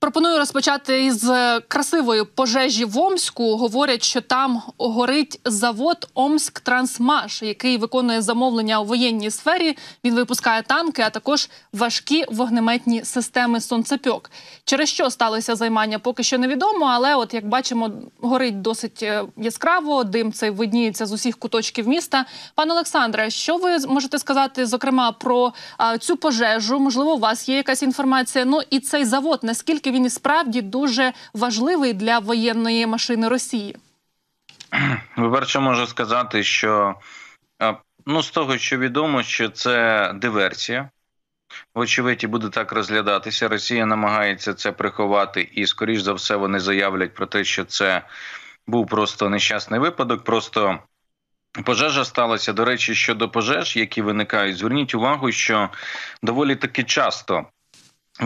Пропоную розпочати із е, красивої пожежі в Омську. Говорять, що там горить завод Омськ Трансмаш, який виконує замовлення у воєнній сфері. Він випускає танки, а також важкі вогнеметні системи сонцепьок. Через що сталося займання, поки що невідомо. Але, от як бачимо, горить досить е, яскраво. Дим цей видніється з усіх куточків міста. Пане Олександре, що ви можете сказати, зокрема, про цю пожежу? Можливо, у вас є якась інформація? Ну і цей завод наскільки? наскільки він справді дуже важливий для воєнної машини Росії? Перше можу сказати, що е, ну з того, що відомо, що це диверсія. Вочевидь, буде так розглядатися. Росія намагається це приховати, і скоріш за все вони заявлять про те, що це був просто нещасний випадок. Просто пожежа сталася. До речі, щодо пожеж, які виникають, зверніть увагу, що доволі таки часто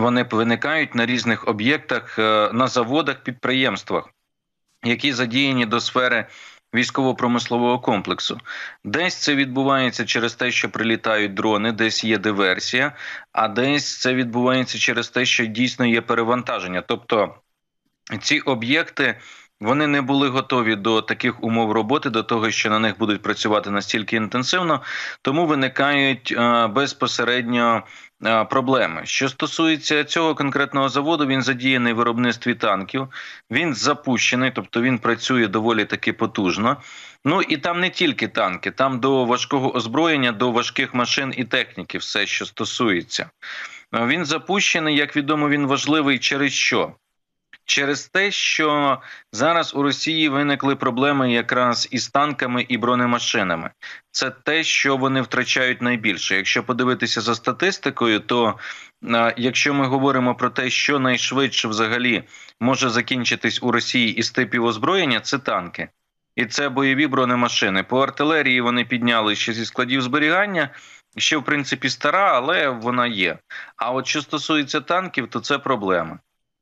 вони виникають на різних об'єктах, е, на заводах, підприємствах, які задіяні до сфери. Військово-промислового комплексу десь це відбувається через те, що прилітають дрони, десь є диверсія, а десь це відбувається через те, що дійсно є перевантаження. Тобто ці об'єкти вони не були готові до таких умов роботи, до того, що на них будуть працювати настільки інтенсивно, тому виникають е, безпосередньо Е, проблеми. Що стосується цього конкретного заводу, він задіяний в виробництві танків, він запущений, тобто він працює доволі таки потужно. Ну і там не тільки танки, там до важкого озброєння, до важких машин і техніки, все, що стосується, е, він запущений. Як відомо, він важливий через що? Через те, що зараз у Росії виникли проблеми якраз із танками і бронемашинами, це те, що вони втрачають найбільше. Якщо подивитися за статистикою, то якщо ми говоримо про те, що найшвидше взагалі може закінчитись у Росії із типів озброєння, це танки. І це бойові бронемашини. По артилерії вони підняли ще зі складів зберігання, ще в принципі стара, але вона є. А от що стосується танків, то це проблема.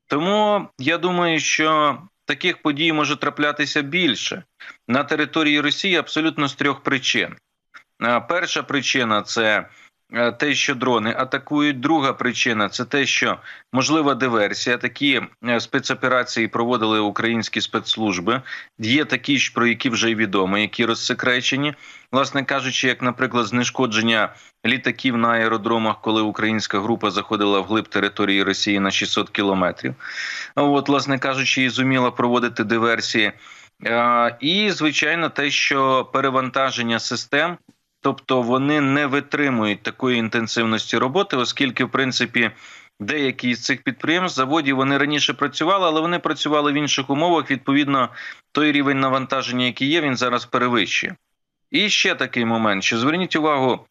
Тому я думаю, що таких подій може траплятися більше на території Росії абсолютно з трьох причин. Е, перша причина це Е, те, що дрони атакують. Друга причина це те, що можлива диверсія. Такі е, спецоперації проводили українські спецслужби. Є такі, про які вже й відомо, які розсекречені. Власне кажучи, як, наприклад, знешкодження літаків на аеродромах, коли українська група заходила в глиб території Росії на 600 кілометрів. От, власне кажучи, і зуміла проводити диверсії. Е, і звичайно, те, що перевантаження систем тобто вони не витримують такої інтенсивності роботи, оскільки в принципі. Деякі з цих підприємств заводів вони раніше працювали, але вони працювали в інших умовах. Відповідно, той рівень навантаження, який є, він зараз перевищує. І ще такий момент: що зверніть увагу,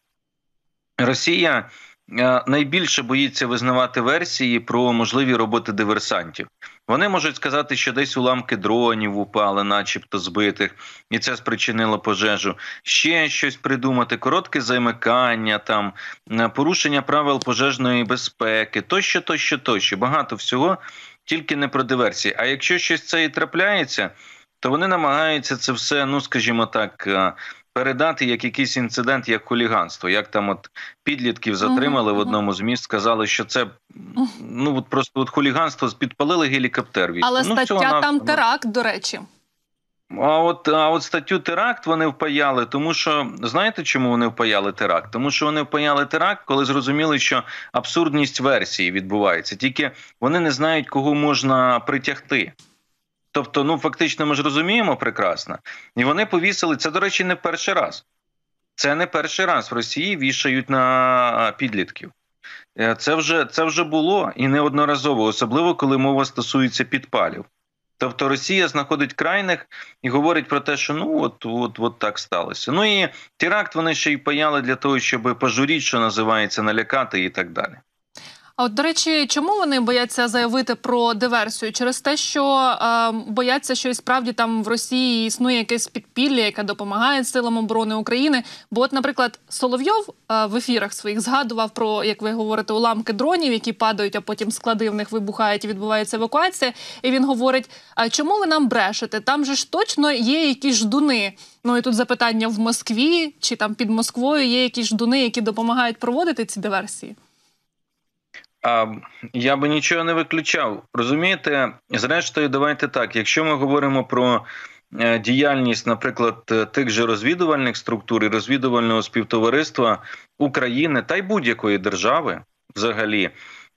Росія Е, найбільше боїться визнавати версії про можливі роботи диверсантів. Вони можуть сказати, що десь уламки дронів упали, начебто збитих, і це спричинило пожежу. Ще щось придумати: коротке замикання, там е, порушення правил пожежної безпеки, тощо, тощо, тощо. Багато всього, тільки не про диверсії. А якщо щось це і трапляється, то вони намагаються це все, ну скажімо так. Е, передати як якийсь інцидент, як хуліганство. Як там от підлітків затримали uh-huh. в одному з міст, сказали, що це ну от просто от хуліганство підпалили гелікоптер. Від Але ну, стаття там теракт, до речі. А от а от статтю теракт вони впаяли, тому що знаєте, чому вони впаяли теракт? Тому що вони впаяли теракт, коли зрозуміли, що абсурдність версії відбувається. Тільки вони не знають, кого можна притягти. Тобто, ну фактично, ми ж розуміємо прекрасно, і вони повісили це. До речі, не перший раз. Це не перший раз в Росії вішають на підлітків. Е, це вже це вже було і неодноразово, особливо коли мова стосується підпалів. Тобто Росія знаходить крайних і говорить про те, що ну от от от так сталося. Ну і теракт вони ще й паяли для того, щоб пожуріть, що називається, налякати і так далі. А от до речі, чому вони бояться заявити про диверсію? Через те, що е, бояться, що і справді там в Росії існує якесь підпілля, яке допомагає силам оборони України. Бо, от, наприклад, Соловйов е, в ефірах своїх згадував про як ви говорите, уламки дронів, які падають, а потім склади в них вибухають і відбувається евакуація. І він говорить: а чому ви нам брешете? Там же ж точно є якісь ждуни. Ну і тут запитання в Москві чи там під Москвою є якісь ждуни, які допомагають проводити ці диверсії я би нічого не виключав. Розумієте, зрештою, давайте так. Якщо ми говоримо про е, діяльність, наприклад, е, тих же розвідувальних структур і розвідувального співтовариства України та й будь-якої держави, взагалі,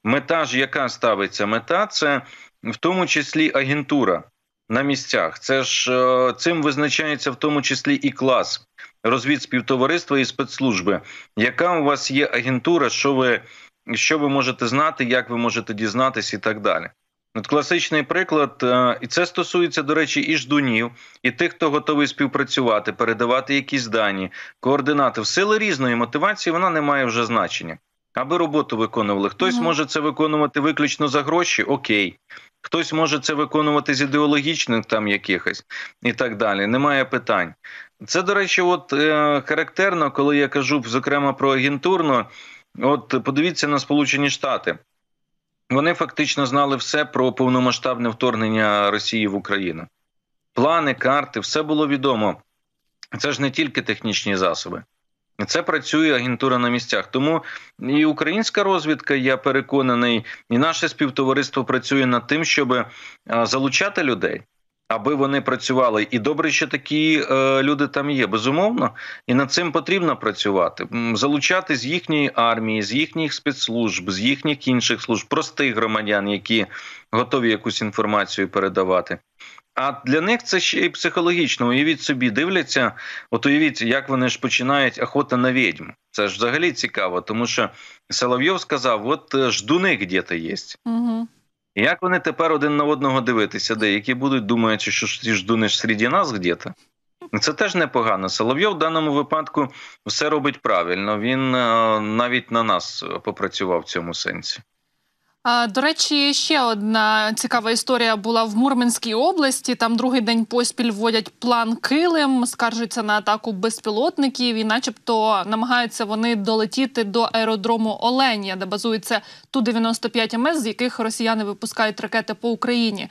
мета ж, яка ставиться мета, це в тому числі агентура на місцях. Це ж е, цим визначається в тому числі і клас розвід співтовариства і спецслужби. Яка у вас є агентура, що ви? що ви можете знати, як ви можете дізнатися, і так далі. От класичний приклад, е, і це стосується, до речі, і ждунів, і тих, хто готовий співпрацювати, передавати якісь дані, координати. В сили різної мотивації вона не має вже значення. Аби роботу виконували. Хтось mm -hmm. може це виконувати виключно за гроші, окей. Хтось може це виконувати з ідеологічних там якихось і так далі. Немає питань. Це, до речі, от е, характерно, коли я кажу, зокрема, про агентурну. От подивіться на Сполучені Штати. Вони фактично знали все про повномасштабне вторгнення Росії в Україну. Плани, карти, все було відомо. Це ж не тільки технічні засоби, це працює агентура на місцях. Тому і українська розвідка, я переконаний, і наше співтовариство працює над тим, щоб залучати людей аби вони працювали. І добре, що такі е, люди там є. Безумовно, і над цим потрібно працювати, залучати з їхньої армії, з їхніх спецслужб, з їхніх інших служб, простих громадян, які готові якусь інформацію передавати. А для них це ще й психологічно. Уявіть собі, дивляться, от уявіть, як вони ж починають охота на відьм. Це ж взагалі цікаво, тому що Соловйов сказав: от е, ждуни где-то є. Угу. Як вони тепер один на одного дивитися, деякі будуть, думаючи, що ти ж дунеш серед нас где-то. Ну, це теж непогано. Соловйов в даному випадку все робить правильно. Він е, навіть на нас е, попрацював в цьому сенсі. До речі, ще одна цікава історія була в Мурманській області. Там другий день поспіль вводять план килим, скаржаться на атаку безпілотників, і, начебто, намагаються вони долетіти до аеродрому Оленя, де базується ту 95 МС, з яких росіяни випускають ракети по Україні.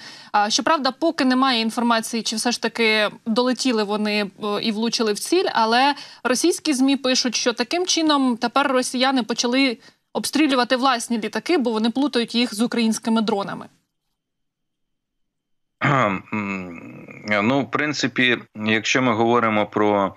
Щоправда, поки немає інформації, чи все ж таки долетіли вони е, і влучили в ціль. Але російські змі пишуть, що таким чином тепер росіяни почали обстрілювати власні літаки, бо вони плутають їх з українськими дронами. Ну, в принципі, якщо ми говоримо про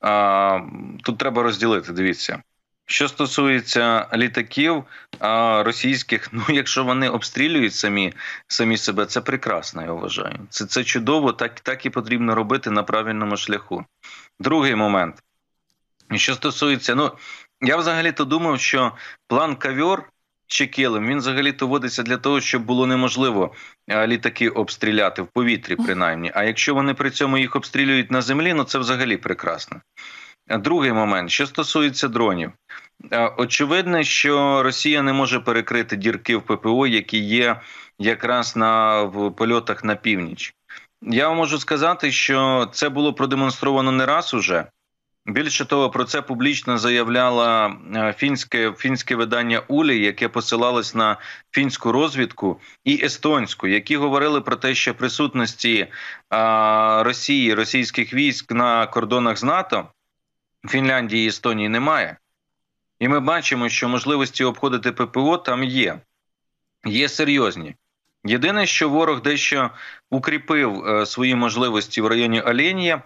а, тут треба розділити. Дивіться, що стосується літаків а, російських, ну якщо вони обстрілюють самі самі себе, це прекрасно. Я вважаю. Це це чудово, так, так і потрібно робити на правильному шляху. Другий момент. Що стосується, ну я взагалі-то думав, що план кавьор чи килим він взагалі-то вводиться для того, щоб було неможливо е, літаки обстріляти в повітрі, принаймні. А якщо вони при цьому їх обстрілюють на землі, ну це взагалі прекрасно. Е, другий момент, що стосується дронів, е, очевидно, що Росія не може перекрити дірки в ППО, які є якраз на в польотах на північ. Я вам можу сказати, що це було продемонстровано не раз уже. Більше того, про це публічно заявляла е, фінське фінське видання Улі, яке посилалось на фінську розвідку і естонську, які говорили про те, що присутності а, е, Росії російських військ на кордонах з НАТО Фінляндії і Естонії немає, і ми бачимо, що можливості обходити ППО там є, є серйозні. Єдине, що ворог дещо укріпив е, свої можливості в районі Алінія.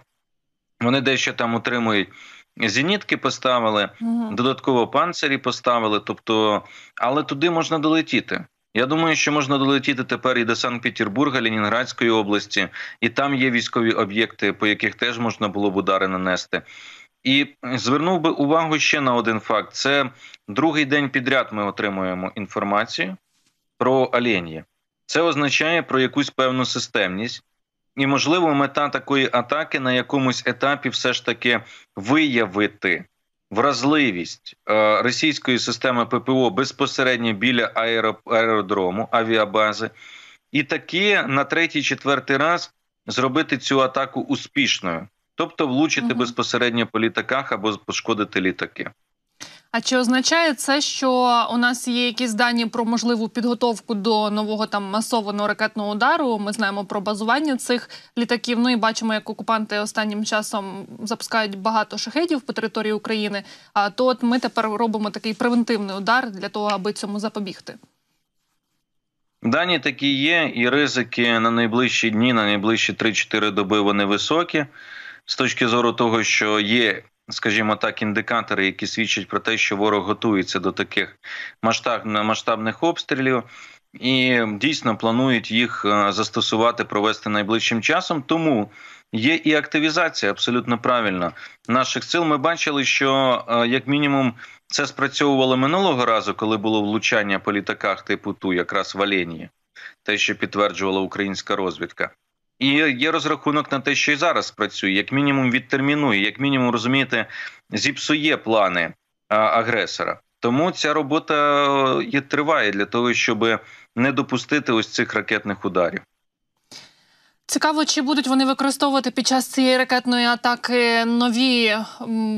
Вони дещо там утримують. Зенітки поставили, угу. додатково панцирі поставили. Тобто, але туди можна долетіти. Я думаю, що можна долетіти тепер і до Санкт-Петербурга, Лінінградської області, і там є військові об'єкти, по яких теж можна було б удари нанести. І звернув би увагу ще на один факт: це другий день підряд. Ми отримуємо інформацію про алєн'ї. Це означає про якусь певну системність і можливо мета такої атаки на якомусь етапі все ж таки виявити вразливість е, російської системи ППО безпосередньо біля аеро, аеродрому, авіабази, і таки на третій-четвертий раз зробити цю атаку успішною, тобто влучити угу. безпосередньо по літаках або пошкодити літаки. А чи означає це, що у нас є якісь дані про можливу підготовку до нового там масованого ракетного удару? Ми знаємо про базування цих літаків. Ну і бачимо, як окупанти останнім часом запускають багато шахедів по території України. А то от ми тепер робимо такий превентивний удар для того, аби цьому запобігти. Дані такі є, і ризики на найближчі дні, на найближчі 3-4 доби вони високі. З точки зору того, що є Скажімо так, індикатори, які свідчать про те, що ворог готується до таких масштабних обстрілів, і дійсно планують їх е, застосувати, провести найближчим часом. Тому є і активізація абсолютно правильно наших сил. Ми бачили, що е, як мінімум це спрацьовувало минулого разу, коли було влучання по літаках типу ту, якраз в Аленії, те, що підтверджувала українська розвідка. І є розрахунок на те, що і зараз працює, як мінімум відтермінує, як мінімум розумієте, зіпсує плани е, агресора. Тому ця робота і е, триває для того, щоб не допустити ось цих ракетних ударів. Цікаво, чи будуть вони використовувати під час цієї ракетної атаки нові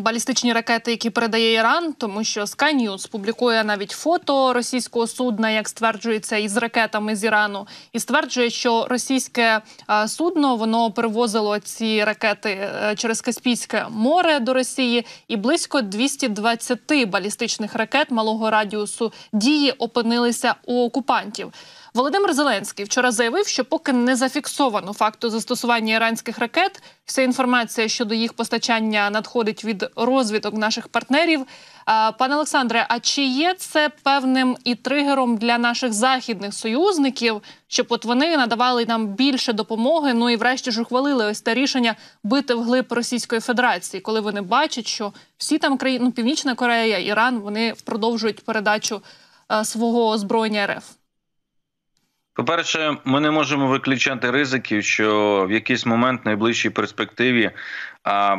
балістичні ракети, які передає Іран, тому що Sky News публікує навіть фото російського судна, як стверджується, із ракетами з Ірану, і стверджує, що російське е, судно воно перевозило ці ракети е, через Каспійське море до Росії, і близько 220 балістичних ракет малого радіусу дії опинилися у окупантів. Володимир Зеленський вчора заявив, що поки не зафіксовано факту застосування іранських ракет, вся інформація щодо їх постачання надходить від розвиток наших партнерів. Пане Олександре, а чи є це певним і тригером для наших західних союзників, щоб от вони надавали нам більше допомоги? Ну і врешті ж ухвалили ось те рішення бити вглиб Російської Федерації, коли вони бачать, що всі там країни ну, Північна Корея, Іран вони продовжують передачу е, свого озброєння РФ. По-перше, ми не можемо виключати ризиків, що в якийсь момент в найближчій перспективі а,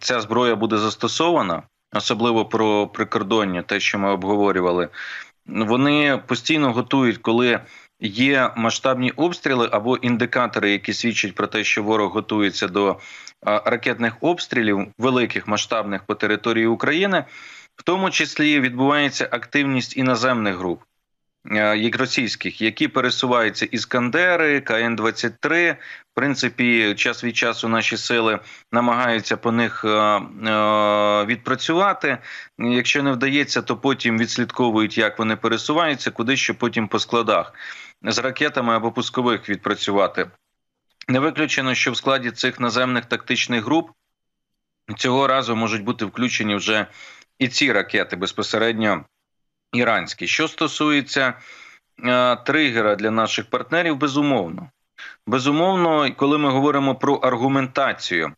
ця зброя буде застосована, особливо про прикордоння, те, що ми обговорювали. Вони постійно готують, коли є масштабні обстріли або індикатори, які свідчать про те, що ворог готується до ракетних обстрілів, великих масштабних по території України, в тому числі відбувається активність іноземних груп як е, російських, які пересуваються іскандери, КН 23 в принципі, час від часу наші сили намагаються по них е, е, відпрацювати. Якщо не вдається, то потім відслідковують, як вони пересуваються, куди що потім по складах з ракетами або пускових відпрацювати. Не виключено, що в складі цих наземних тактичних груп цього разу можуть бути включені вже і ці ракети безпосередньо іранські. Що стосується е, тригера для наших партнерів, безумовно. Безумовно, коли ми говоримо про аргументацію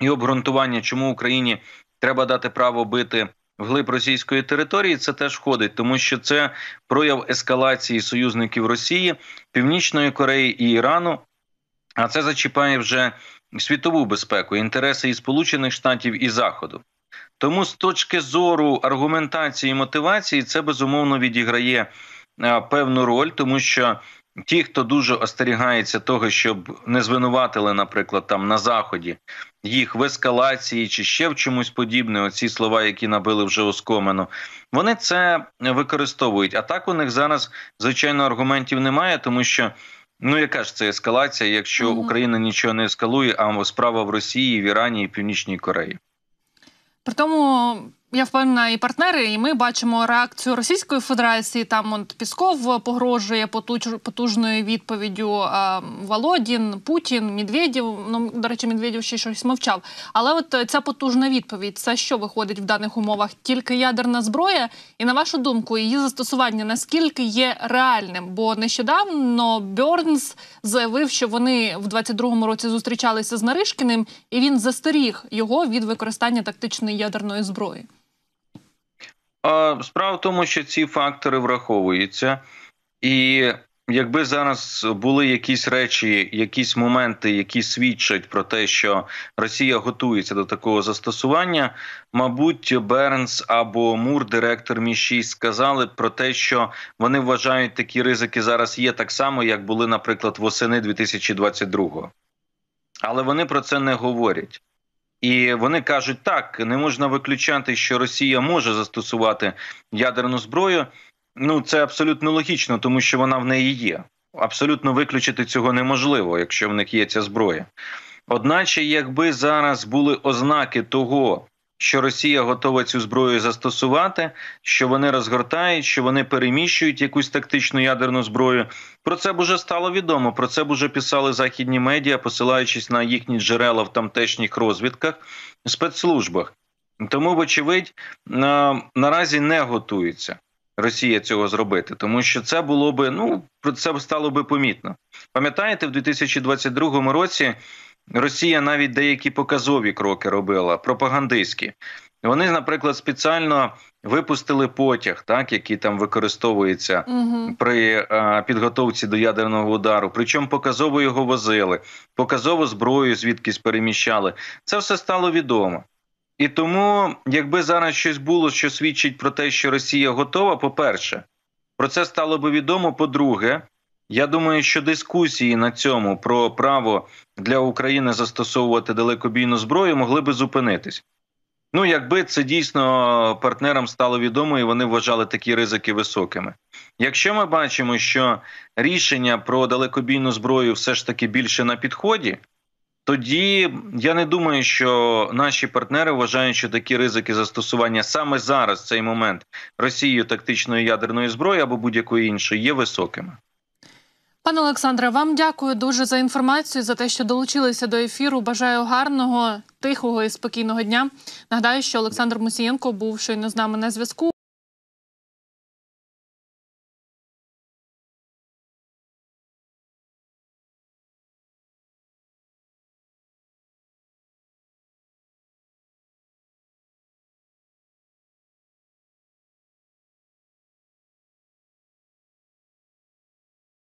і обґрунтування, чому Україні треба дати право бити вглиб російської території, це теж входить, тому що це прояв ескалації союзників Росії, Північної Кореї і Ірану. А це зачіпає вже світову безпеку, інтереси і Сполучених Штатів і Заходу. Тому з точки зору аргументації і мотивації це безумовно відіграє е, певну роль, тому що ті, хто дуже остерігається того, щоб не звинуватили, наприклад, там на заході їх в ескалації чи ще в чомусь подібне, оці слова, які набили вже оскомину, вони це використовують. А так у них зараз звичайно аргументів немає, тому що. Ну, яка ж це ескалація, якщо Україна нічого не ескалує, а справа в Росії, в Ірані і Північній Кореї? При тому Я впевнена, і партнери, і ми бачимо реакцію Російської Федерації. Там от Пісков погрожує потуж потужною відповіддю Володін, Путін, Медведєв. Ну до речі, Медведєв ще щось мовчав. Але от ця потужна відповідь це що виходить в даних умовах? Тільки ядерна зброя, і на вашу думку, її застосування наскільки є реальним? Бо нещодавно Бернс заявив, що вони в 22-му році зустрічалися з Наришкіним, і він застеріг його від використання тактичної ядерної зброї. Справа в тому, що ці фактори враховуються, і якби зараз були якісь речі, якісь моменти, які свідчать про те, що Росія готується до такого застосування, мабуть, Бернс або Мур, директор Мі 6 сказали про те, що вони вважають такі ризики зараз є так само, як були, наприклад, восени 2022-го. але вони про це не говорять. І вони кажуть, так не можна виключати, що Росія може застосувати ядерну зброю. Ну це абсолютно логічно, тому що вона в неї є. Абсолютно виключити цього неможливо, якщо в них є ця зброя. Одначе, якби зараз були ознаки того, що Росія готова цю зброю застосувати, що вони розгортають, що вони переміщують якусь тактичну ядерну зброю. Про це б уже стало відомо. Про це б уже писали західні медіа, посилаючись на їхні джерела в тамтешніх розвідках, спецслужбах. Тому, вочевидь, на, наразі не готується Росія цього зробити, тому що це було би ну про це стало би помітно. Пам'ятаєте, в 2022 році. Росія навіть деякі показові кроки робила пропагандистські. Вони, наприклад, спеціально випустили потяг, так який там використовується угу. при а, підготовці до ядерного удару. Причому показово його возили, показово зброю, звідкись переміщали. Це все стало відомо. І тому, якби зараз щось було, що свідчить про те, що Росія готова, по-перше, про це стало би відомо. По-друге, я думаю, що дискусії на цьому про право для України застосовувати далекобійну зброю могли би зупинитись. Ну, якби це дійсно партнерам стало відомо, і вони вважали такі ризики високими. Якщо ми бачимо, що рішення про далекобійну зброю все ж таки більше на підході, тоді я не думаю, що наші партнери вважають, що такі ризики застосування саме зараз цей момент Росією тактичної ядерної зброї або будь-якої іншої є високими. Пане Олександре, вам дякую дуже за інформацію, за те, що долучилися до ефіру. Бажаю гарного, тихого і спокійного дня. Нагадаю, що Олександр Мусієнко був щойно з нами на зв'язку.